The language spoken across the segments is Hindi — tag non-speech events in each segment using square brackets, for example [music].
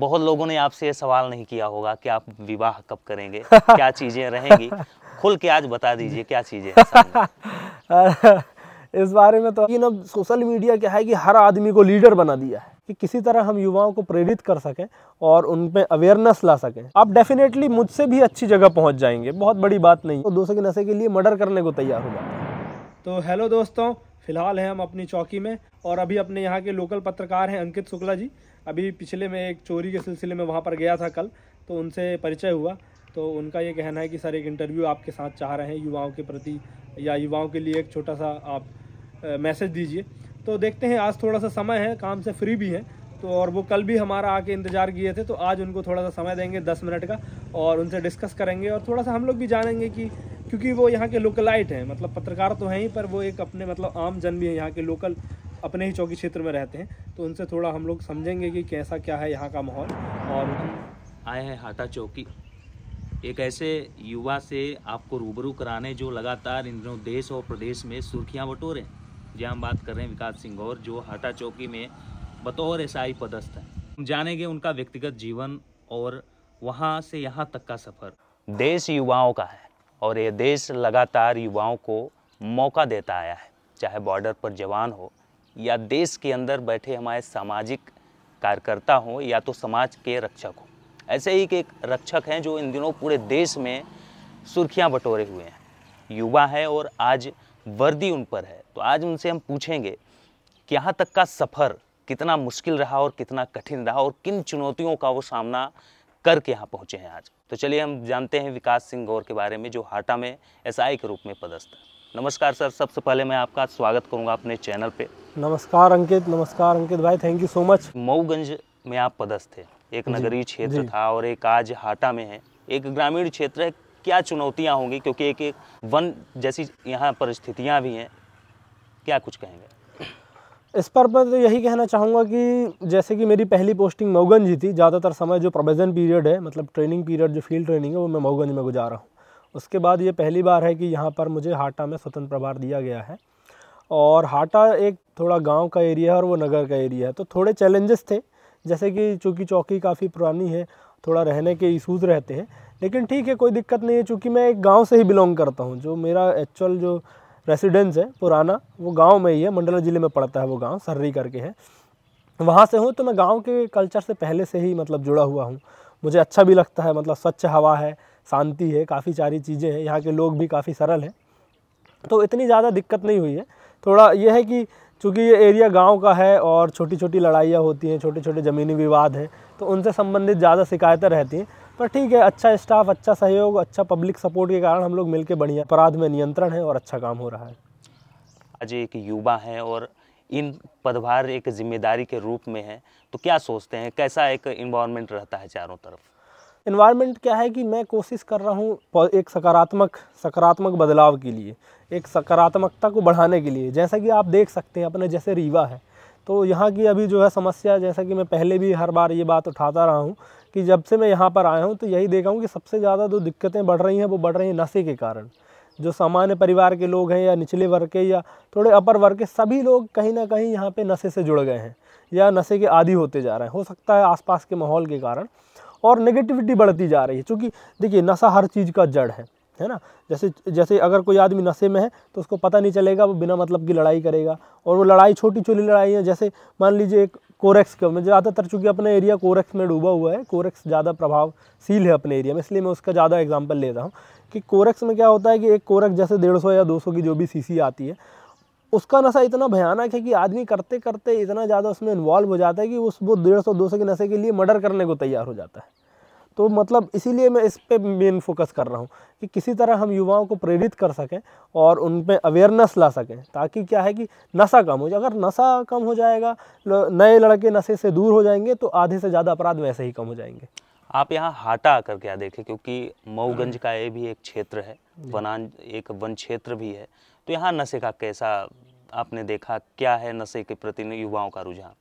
बहुत लोगों ने आपसे ये सवाल नहीं किया होगा कि आप विवाह कब करेंगे [laughs] क्या चीज़ें रहेंगी खुल के आज बता दीजिए क्या चीज़ें [laughs] इस बारे में तो ये अब सोशल मीडिया क्या है कि हर आदमी को लीडर बना दिया है कि किसी तरह हम युवाओं को प्रेरित कर सकें और उन पर अवेयरनेस ला सकें आप डेफिनेटली मुझसे भी अच्छी जगह पहुंच जाएंगे बहुत बड़ी बात नहीं तो दोस्तों की नशे के लिए मर्डर करने को तैयार हो जाते हैं तो हेलो दोस्तों फिलहाल हैं हम अपनी चौकी में और अभी अपने यहाँ के लोकल पत्रकार हैं अंकित शुक्ला जी अभी पिछले में एक चोरी के सिलसिले में वहाँ पर गया था कल तो उनसे परिचय हुआ तो उनका ये कहना है कि सर एक इंटरव्यू आपके साथ चाह रहे हैं युवाओं के प्रति या युवाओं के लिए एक छोटा सा आप मैसेज दीजिए तो देखते हैं आज थोड़ा सा समय है काम से फ्री भी हैं तो और वो कल भी हमारा आके इंतज़ार किए थे तो आज उनको थोड़ा सा समय देंगे दस मिनट का और उनसे डिस्कस करेंगे और थोड़ा सा हम लोग भी जानेंगे कि क्योंकि वो यहाँ के लोकलाइट हैं मतलब पत्रकार तो हैं ही पर वो एक अपने मतलब आम जन भी हैं यहाँ के लोकल अपने ही चौकी क्षेत्र में रहते हैं तो उनसे थोड़ा हम लोग समझेंगे कि कैसा क्या है यहाँ का माहौल और आए हैं हाटा चौकी एक ऐसे युवा से आपको रूबरू कराने जो लगातार इन दिनों देश और प्रदेश में सुर्खियाँ बटोर हैं जहाँ हम बात कर रहे हैं विकास सिंह और जो हाटा चौकी में बतौर एस आई पदस्थ है हम जानेंगे उनका व्यक्तिगत जीवन और वहाँ से यहाँ तक का सफ़र देश युवाओं का है और ये देश लगातार युवाओं को मौका देता आया है चाहे बॉर्डर पर जवान हो या देश के अंदर बैठे हमारे सामाजिक कार्यकर्ता हों या तो समाज के रक्षक हो ऐसे ही एक रक्षक हैं जो इन दिनों पूरे देश में सुर्खियां बटोरे हुए हैं युवा है और आज वर्दी उन पर है तो आज उनसे हम पूछेंगे कि यहाँ तक का सफ़र कितना मुश्किल रहा और कितना कठिन रहा और किन चुनौतियों का वो सामना करके यहाँ पहुँचे हैं आज तो चलिए हम जानते हैं विकास सिंह गौर के बारे में जो हाटा में एसआई के रूप में पदस्थ है नमस्कार सर सबसे पहले मैं आपका स्वागत करूंगा अपने चैनल पे नमस्कार अंकित नमस्कार अंकित भाई thank you so much Mauganj में आप पदस्थ थे एक नगरीय क्षेत्र था और एक आज हाटा में है एक ग्रामीण क्षेत्र है क्या चुनौतियाँ होंगी क्योंकि एक, एक वन जैसी यहाँ परिस्थितियाँ भी हैं क्या कुछ कहेंगे इस पर मैं तो यही कहना चाहूँगा कि जैसे कि मेरी पहली पोस्टिंग मऊगंज ही थी ज़्यादातर समय जो प्रोविजन पीरियड है मतलब ट्रेनिंग पीरियड जो फील्ड ट्रेनिंग है वो मैं मऊगंज में गुजार रहा हूँ उसके बाद ये पहली बार है कि यहाँ पर मुझे हाटा में स्वतंत्र प्रभार दिया गया है और हाटा एक थोड़ा गांव का एरिया है और वो नगर का एरिया है तो थोड़े चैलेंजेस थे जैसे कि चूँकि चौकी काफ़ी पुरानी है थोड़ा रहने के इशूज़ रहते हैं लेकिन ठीक है कोई दिक्कत नहीं है चूँकि मैं एक गाँव से ही बिलोंग करता हूँ जो मेरा एक्चुअल जो रेसिडेंस है पुराना वो गांव में ही है मंडला ज़िले में पड़ता है वो गांव सर्री करके है वहाँ से हूँ तो मैं गांव के कल्चर से पहले से ही मतलब जुड़ा हुआ हूँ मुझे अच्छा भी लगता है मतलब स्वच्छ हवा है शांति है काफ़ी सारी चीज़ें हैं यहाँ के लोग भी काफ़ी सरल हैं तो इतनी ज़्यादा दिक्कत नहीं हुई है थोड़ा यह है कि चूँकि ये एरिया गाँव का है और छोटी छोटी लड़ाइयाँ होती हैं छोटे छोटे ज़मीनी विवाद हैं तो उनसे संबंधित ज़्यादा शिकायतें रहती हैं पर ठीक है अच्छा स्टाफ अच्छा सहयोग अच्छा पब्लिक सपोर्ट के कारण हम लोग मिलकर बढ़िया अपराध में नियंत्रण है और अच्छा काम हो रहा है अजय एक युवा है और इन पदभार एक जिम्मेदारी के रूप में है तो क्या सोचते हैं कैसा एक इन्वायरमेंट रहता है चारों तरफ इन्वायरमेंट क्या है कि मैं कोशिश कर रहा हूँ एक सकारात्मक सकारात्मक बदलाव के लिए एक सकारात्मकता को बढ़ाने के लिए जैसा कि आप देख सकते हैं अपने जैसे रीवा है तो यहाँ की अभी जो है समस्या जैसा कि मैं पहले भी हर बार ये बात उठाता रहा हूँ कि जब से मैं यहाँ पर आया हूँ तो यही देखा हूँ कि सबसे ज़्यादा जो दिक्कतें बढ़ रही हैं वो बढ़ रही हैं नशे के कारण जो सामान्य परिवार के लोग हैं या निचले वर्ग के या थोड़े अपर वर्ग के सभी लोग कहीं ना कहीं यहाँ पर नशे से जुड़ गए हैं या नशे के आदि होते जा रहे हैं हो सकता है आसपास के माहौल के कारण और नेगेटिविटी बढ़ती जा रही है क्योंकि देखिए नशा हर चीज़ का जड़ है है ना जैसे जैसे अगर कोई आदमी नशे में है तो उसको पता नहीं चलेगा वो बिना मतलब की लड़ाई करेगा और वो लड़ाई छोटी छोटी लड़ाई है जैसे मान लीजिए एक कोरेक्स का मैं ज़्यादातर चूँकि अपने एरिया कोरेक्स में डूबा हुआ है कोरेक्स ज़्यादा प्रभावशील है अपने एरिया में इसलिए मैं उसका ज़्यादा एग्जाम्पल ले रहा हूँ कि कोरेक्स में क्या होता है कि एक कोरेक्स जैसे डेढ़ या दो की जो भी सी आती है उसका नशा इतना भयानक है कि आदमी करते करते इतना ज़्यादा उसमें इन्वॉल्व हो जाता है कि उस वो डेढ़ सौ दो सौ के नशे के लिए मर्डर करने को तैयार हो जाता है तो मतलब इसीलिए मैं इस पर मेन फोकस कर रहा हूँ कि किसी तरह हम युवाओं को प्रेरित कर सकें और उन पर अवेयरनेस ला सकें ताकि क्या है कि नशा कम हो जाए अगर नशा कम हो जाएगा नए लड़के नशे से दूर हो जाएंगे तो आधे से ज़्यादा अपराध वैसे ही कम हो जाएंगे आप यहाँ हाटा आकर क्या देखें क्योंकि मऊगंज हम्म। का ये भी एक क्षेत्र है वनान एक वन क्षेत्र भी है तो यहाँ नशे का कैसा आपने देखा क्या है नशे के प्रति युवाओं का रुझान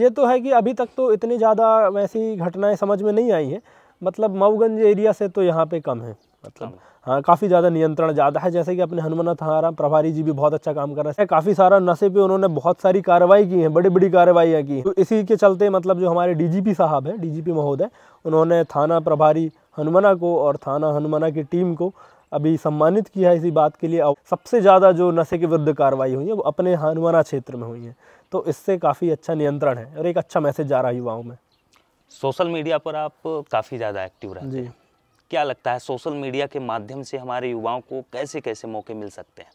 ये तो है कि अभी तक तो इतनी ज़्यादा वैसी घटनाएं समझ में नहीं आई हैं मतलब मऊगंज एरिया से तो यहाँ पे कम है मतलब हाँ काफ़ी ज़्यादा नियंत्रण ज़्यादा है जैसे कि अपने हनुमना हमारा प्रभारी जी भी बहुत अच्छा काम कर रहे हैं काफ़ी सारा नशे पे उन्होंने बहुत सारी कार्रवाई की है बड़ी बड़ी कार्रवाइयाँ की तो इसी के चलते मतलब जो हमारे डीजीपी साहब हैं डीजीपी महोदय उन्होंने थाना प्रभारी हनुमाना को और थाना हनुमाना की टीम को अभी सम्मानित किया है इसी बात के लिए सबसे ज़्यादा जो नशे के विरुद्ध कार्रवाई हुई है वो अपने हनुमाना क्षेत्र में हुई है तो इससे काफ़ी अच्छा नियंत्रण है और एक अच्छा मैसेज जा रहा है युवाओं में सोशल मीडिया पर आप काफ़ी ज़्यादा एक्टिव रहते हैं क्या लगता है सोशल मीडिया के माध्यम से हमारे युवाओं को कैसे कैसे मौके मिल सकते हैं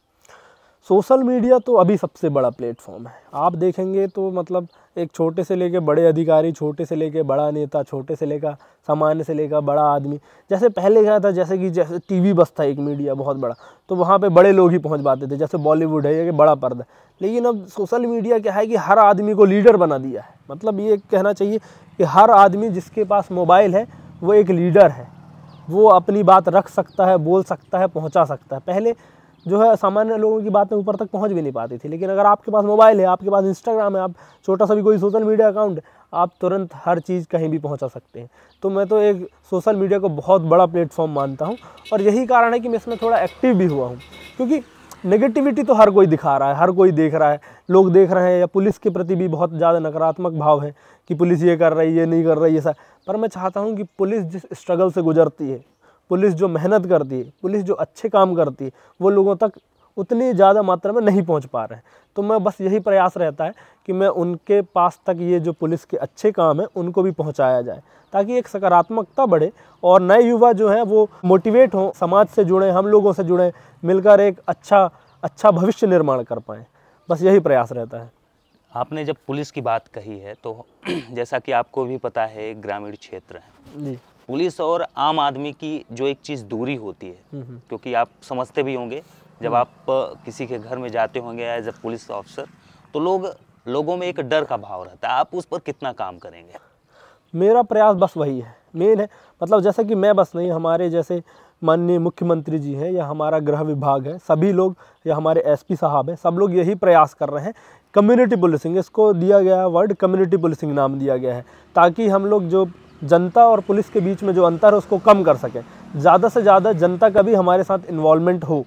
सोशल मीडिया तो अभी सबसे बड़ा प्लेटफॉर्म है आप देखेंगे तो मतलब एक छोटे से लेकर बड़े अधिकारी छोटे से लेकर बड़ा नेता छोटे से लेकर सामान्य से लेकर बड़ा आदमी जैसे पहले क्या था जैसे कि जैसे टीवी बस था एक मीडिया बहुत बड़ा तो वहाँ पे बड़े लोग ही पहुँच पाते थे जैसे बॉलीवुड है ये बड़ा पर्दा लेकिन अब सोशल मीडिया क्या है कि हर आदमी को लीडर बना दिया है मतलब ये कहना चाहिए कि हर आदमी जिसके पास मोबाइल है वो एक लीडर है वो अपनी बात रख सकता है बोल सकता है पहुँचा सकता है पहले जो है सामान्य लोगों की बातें ऊपर तक पहुंच भी नहीं पाती थी लेकिन अगर आपके पास मोबाइल है आपके पास इंस्टाग्राम है आप छोटा सा भी कोई सोशल मीडिया अकाउंट आप तुरंत हर चीज़ कहीं भी पहुंचा सकते हैं तो मैं तो एक सोशल मीडिया को बहुत बड़ा प्लेटफॉर्म मानता हूँ और यही कारण है कि मैं इसमें थोड़ा एक्टिव भी हुआ हूँ क्योंकि नेगेटिविटी तो हर कोई दिखा रहा है हर कोई देख रहा है लोग देख रहे हैं या पुलिस के प्रति भी बहुत ज़्यादा नकारात्मक भाव है कि पुलिस ये कर रही है ये नहीं कर रही है ऐसा पर मैं चाहता हूँ कि पुलिस जिस स्ट्रगल से गुजरती है पुलिस जो मेहनत करती है पुलिस जो अच्छे काम करती है वो लोगों तक उतनी ज़्यादा मात्रा में नहीं पहुंच पा रहे हैं तो मैं बस यही प्रयास रहता है कि मैं उनके पास तक ये जो पुलिस के अच्छे काम हैं उनको भी पहुंचाया जाए ताकि एक सकारात्मकता बढ़े और नए युवा जो हैं वो मोटिवेट हों समाज से जुड़ें हम लोगों से जुड़ें मिलकर एक अच्छा अच्छा भविष्य निर्माण कर पाएँ बस यही प्रयास रहता है आपने जब पुलिस की बात कही है तो [clears throat] जैसा कि आपको भी पता है ग्रामीण क्षेत्र है जी पुलिस और आम आदमी की जो एक चीज़ दूरी होती है हम्म, हम्म। क्योंकि आप समझते भी होंगे जब हम्म। आप किसी के घर में जाते होंगे एज ए पुलिस ऑफिसर तो लोग लोगों में एक डर का भाव रहता है आप उस पर कितना काम करेंगे मेरा प्रयास बस वही है मेन है मतलब जैसे कि मैं बस नहीं हमारे जैसे माननीय मुख्यमंत्री जी हैं या हमारा गृह विभाग है सभी लोग या हमारे एसपी साहब हैं सब लोग यही प्रयास कर रहे हैं कम्युनिटी पुलिसिंग इसको दिया गया वर्ड कम्युनिटी पुलिसिंग नाम दिया गया है ताकि हम लोग जो जनता और पुलिस के बीच में जो अंतर है उसको कम कर सकें ज़्यादा से ज़्यादा जनता का भी हमारे साथ इन्वॉल्वमेंट हो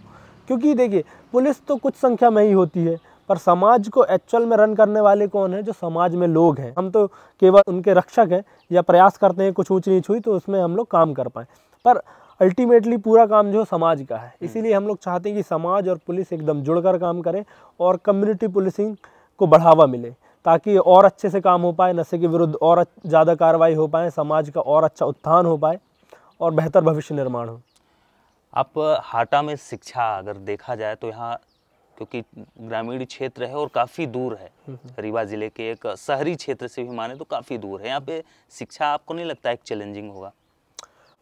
क्योंकि देखिए पुलिस तो कुछ संख्या में ही होती है पर समाज को एक्चुअल में रन करने वाले कौन है जो समाज में लोग हैं हम तो केवल उनके रक्षक हैं या प्रयास करते हैं कुछ ऊँच नीच हुई तो उसमें हम लोग काम कर पाएँ पर अल्टीमेटली पूरा काम जो समाज का है इसीलिए हम लोग चाहते हैं कि समाज और पुलिस एकदम जुड़कर काम करें और कम्युनिटी पुलिसिंग को बढ़ावा मिले ताकि और अच्छे से काम हो पाए नशे के विरुद्ध और ज़्यादा कार्रवाई हो पाए समाज का और अच्छा उत्थान हो पाए और बेहतर भविष्य निर्माण हो आप हाटा में शिक्षा अगर देखा जाए तो यहाँ क्योंकि ग्रामीण क्षेत्र है और काफ़ी दूर है हम्म, हम्म। रीवा ज़िले के एक शहरी क्षेत्र से भी माने तो काफ़ी दूर है यहाँ पे शिक्षा आपको नहीं लगता एक चैलेंजिंग होगा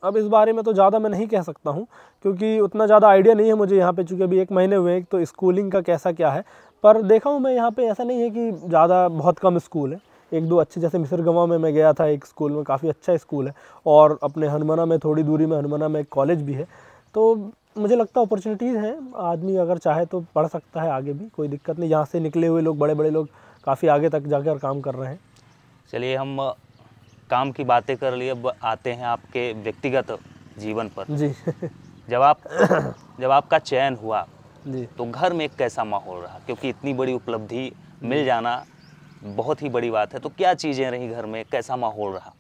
अब इस बारे में तो ज़्यादा मैं नहीं कह सकता हूँ क्योंकि उतना ज़्यादा आइडिया नहीं है मुझे यहाँ पे चूँकि अभी एक महीने हुए हैं तो स्कूलिंग का कैसा क्या है पर देखा हूँ मैं यहाँ पे ऐसा नहीं है कि ज़्यादा बहुत कम स्कूल है एक दो अच्छे जैसे मिसरगवा में मैं गया था एक स्कूल में काफ़ी अच्छा स्कूल है और अपने हनुमाना में थोड़ी दूरी में हनुमाना में एक कॉलेज भी है तो मुझे लगता है अपॉर्चुनिटीज़ हैं आदमी अगर चाहे तो पढ़ सकता है आगे भी कोई दिक्कत नहीं यहाँ से निकले हुए लोग बड़े बड़े लोग काफ़ी आगे तक जाकर काम कर रहे हैं चलिए हम काम की बातें कर लिए अब आते हैं आपके व्यक्तिगत जीवन पर जी जब आप जब आपका चयन हुआ तो घर में कैसा माहौल रहा क्योंकि इतनी बड़ी उपलब्धि मिल जाना बहुत ही बड़ी बात है तो क्या चीज़ें रही घर में कैसा माहौल रहा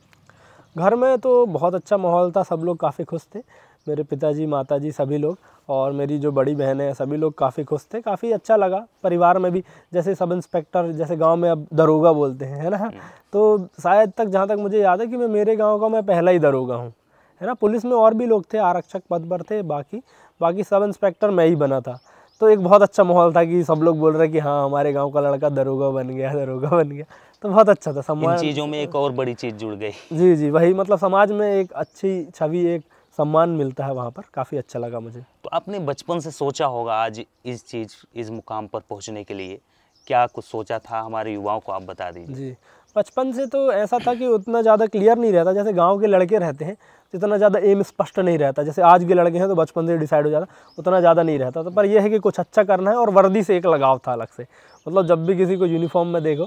घर में तो बहुत अच्छा माहौल था सब लोग काफ़ी खुश थे मेरे पिताजी माताजी सभी लोग और मेरी जो बड़ी बहन है सभी लोग काफ़ी खुश थे काफ़ी अच्छा लगा परिवार में भी जैसे सब इंस्पेक्टर जैसे गांव में अब दरोगा बोलते हैं है ना हम्म। तो शायद तक जहाँ तक मुझे याद है कि मैं मेरे गांव का मैं पहला ही दरोगा हूँ है ना पुलिस में और भी लोग थे आरक्षक पद पर थे बाकी बाकी सब इंस्पेक्टर मैं ही बना था तो एक बहुत अच्छा माहौल था कि सब लोग बोल रहे कि हाँ हमारे गांव का लड़का दरोगा बन गया दरोगा बन गया तो बहुत अच्छा था समाज चीज़ों में एक और बड़ी चीज़ जुड़ गई जी जी वही मतलब समाज में एक अच्छी छवि एक सम्मान मिलता है वहाँ पर काफ़ी अच्छा लगा मुझे तो आपने बचपन से सोचा होगा आज इस चीज़ इस मुकाम पर पहुँचने के लिए क्या कुछ सोचा था हमारे युवाओं को आप बता दीजिए जी बचपन से तो ऐसा था कि उतना ज़्यादा क्लियर नहीं रहता जैसे गाँव के लड़के रहते हैं जितना ज़्यादा एम स्पष्ट नहीं रहता जैसे आज के लड़के हैं तो बचपन से डिसाइड हो जाता उतना ज़्यादा नहीं रहता तो पर यह है कि कुछ अच्छा करना है और वर्दी से एक लगाव था अलग से मतलब जब भी किसी को यूनिफॉर्म में देखो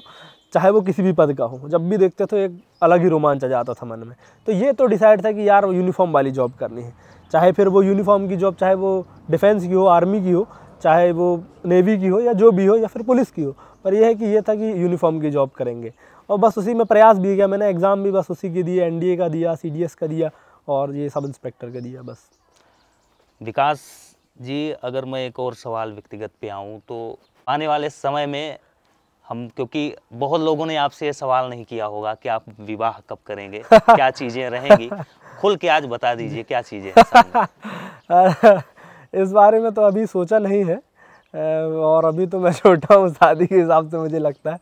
चाहे वो किसी भी पद का हो जब भी देखते तो एक अलग ही रोमांच आ जाता था मन में तो ये तो डिसाइड था कि यार यूनिफॉर्म वाली जॉब करनी है चाहे फिर वो यूनिफॉर्म की जॉब चाहे वो डिफेंस की हो आर्मी की हो चाहे वो नेवी की हो या जो भी हो या फिर पुलिस की हो पर यह है कि ये था कि यूनिफॉर्म की जॉब करेंगे और बस उसी में प्रयास भी किया मैंने एग्ज़ाम भी बस उसी की दिया एन का दिया सी का दिया और ये सब इंस्पेक्टर का दिया बस विकास जी अगर मैं एक और सवाल व्यक्तिगत पे आऊँ तो आने वाले समय में हम क्योंकि बहुत लोगों ने आपसे ये सवाल नहीं किया होगा कि आप विवाह कब करेंगे [laughs] क्या चीज़ें रहेंगी खुल के आज बता दीजिए क्या चीज़ें [laughs] इस बारे में तो अभी सोचा नहीं है और अभी तो मैं [laughs] छोटा हूँ शादी के हिसाब से मुझे लगता है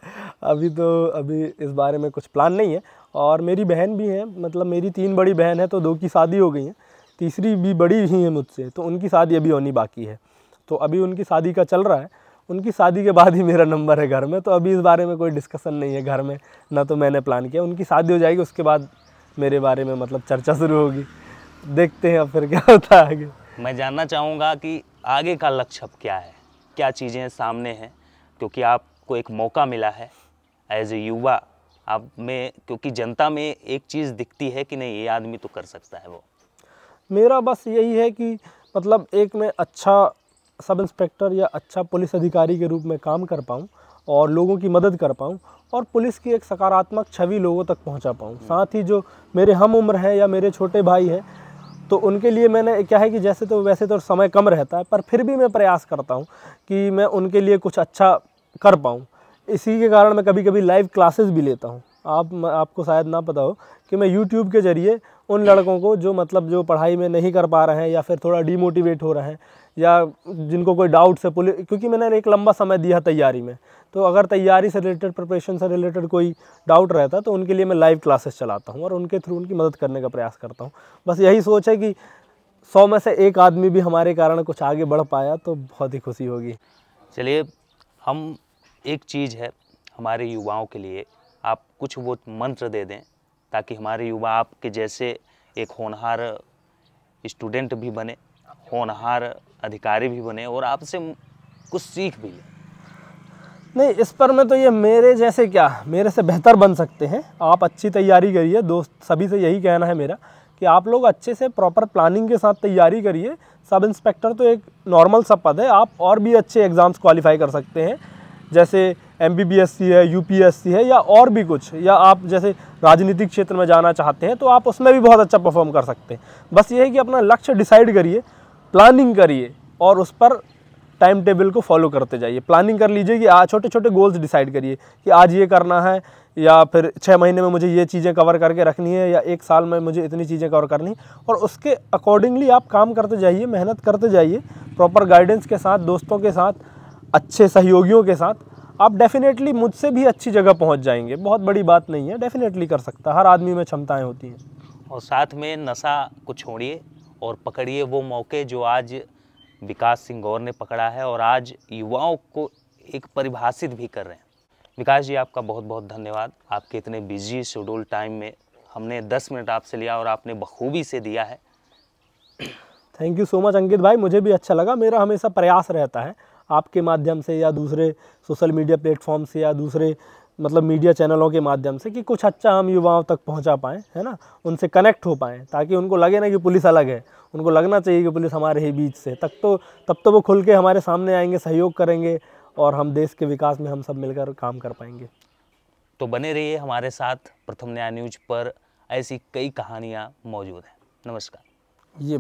अभी तो अभी इस बारे में कुछ प्लान नहीं है और मेरी बहन भी है मतलब मेरी तीन बड़ी बहन है तो दो की शादी हो गई है तीसरी भी बड़ी ही है मुझसे तो उनकी शादी अभी होनी बाकी है तो अभी उनकी शादी का चल रहा है उनकी शादी के बाद ही मेरा नंबर है घर में तो अभी इस बारे में कोई डिस्कशन नहीं है घर में ना तो मैंने प्लान किया उनकी शादी हो जाएगी उसके बाद मेरे बारे में मतलब चर्चा शुरू होगी देखते हैं अब फिर क्या होता है आगे मैं जानना चाहूँगा कि आगे का लक्ष्य क्या है क्या चीज़ें सामने हैं क्योंकि आपको एक मौका मिला है एज ए युवा आप में क्योंकि जनता में एक चीज़ दिखती है कि नहीं ये आदमी तो कर सकता है वो मेरा बस यही है कि मतलब एक मैं अच्छा सब इंस्पेक्टर या अच्छा पुलिस अधिकारी के रूप में काम कर पाऊँ और लोगों की मदद कर पाऊँ और पुलिस की एक सकारात्मक छवि लोगों तक पहुँचा पाऊँ साथ ही जो मेरे हम उम्र हैं या मेरे छोटे भाई हैं तो उनके लिए मैंने क्या है कि जैसे तो वैसे तो समय कम रहता है पर फिर भी मैं प्रयास करता हूँ कि मैं उनके लिए कुछ अच्छा कर पाऊँ इसी के कारण मैं कभी कभी लाइव क्लासेस भी लेता हूँ आप आपको शायद ना पता हो कि मैं यूट्यूब के ज़रिए उन लड़कों को जो मतलब जो पढ़ाई में नहीं कर पा रहे हैं या फिर थोड़ा डीमोटिवेट हो रहे हैं या जिनको कोई डाउट से पुलिस क्योंकि मैंने एक लंबा समय दिया तैयारी में तो अगर तैयारी से रिलेटेड प्रिपरेशन से रिलेटेड कोई डाउट रहता है तो उनके लिए मैं लाइव क्लासेस चलाता हूँ और उनके थ्रू उनकी मदद करने का प्रयास करता हूँ बस यही सोच है कि सौ में से एक आदमी भी हमारे कारण कुछ आगे बढ़ पाया तो बहुत ही खुशी होगी चलिए हम एक चीज़ है हमारे युवाओं के लिए आप कुछ वो मंत्र दे दें ताकि हमारे युवा आपके जैसे एक होनहार स्टूडेंट भी बने होनहार अधिकारी भी बने और आपसे कुछ सीख भी लें नहीं इस पर में तो ये मेरे जैसे क्या मेरे से बेहतर बन सकते हैं आप अच्छी तैयारी करिए दोस्त सभी से यही कहना है मेरा कि आप लोग अच्छे से प्रॉपर प्लानिंग के साथ तैयारी करिए सब इंस्पेक्टर तो एक नॉर्मल सब पद है आप और भी अच्छे एग्ज़ाम्स क्वालिफाई कर सकते हैं जैसे एम है यू है या और भी कुछ या आप जैसे राजनीतिक क्षेत्र में जाना चाहते हैं तो आप उसमें भी बहुत अच्छा परफॉर्म कर सकते हैं बस ये है कि अपना लक्ष्य डिसाइड करिए प्लानिंग करिए और उस पर टाइम टेबल को फॉलो करते जाइए प्लानिंग कर लीजिए कि आज छोटे छोटे गोल्स डिसाइड करिए कि आज ये करना है या फिर छः महीने में मुझे ये चीज़ें कवर करके रखनी है या एक साल में मुझे इतनी चीज़ें कवर करनी और उसके अकॉर्डिंगली आप काम करते जाइए मेहनत करते जाइए प्रॉपर गाइडेंस के साथ दोस्तों के साथ अच्छे सहयोगियों के साथ आप डेफ़िनेटली मुझसे भी अच्छी जगह पहुंच जाएंगे बहुत बड़ी बात नहीं है डेफ़िनेटली कर सकता हर आदमी में क्षमताएं होती हैं और साथ में नशा को छोड़िए और पकड़िए वो मौके जो आज विकास सिंह गौर ने पकड़ा है और आज युवाओं को एक परिभाषित भी कर रहे हैं विकास जी आपका बहुत बहुत धन्यवाद आपके इतने बिजी शेड्यूल टाइम में हमने दस मिनट आपसे लिया और आपने बखूबी से दिया है thank you so much Ankit भाई मुझे भी अच्छा लगा मेरा हमेशा प्रयास रहता है आपके माध्यम से या दूसरे सोशल मीडिया प्लेटफॉर्म से या दूसरे मतलब मीडिया चैनलों के माध्यम से कि कुछ अच्छा हम युवाओं तक पहुंचा पाएँ है ना उनसे कनेक्ट हो पाएँ ताकि उनको लगे ना कि पुलिस अलग है उनको लगना चाहिए कि पुलिस हमारे ही बीच से तक तो तब तो वो खुल के हमारे सामने आएंगे सहयोग करेंगे और हम देश के विकास में हम सब मिलकर काम कर पाएंगे तो बने रहिए हमारे साथ प्रथम न्याय न्यूज पर ऐसी कई कहानियाँ मौजूद हैं नमस्कार ये